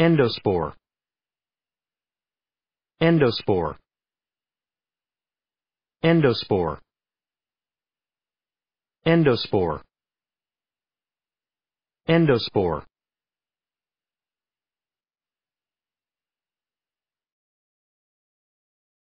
Endospore. Endospore. Endospore. Endospore. Endospore.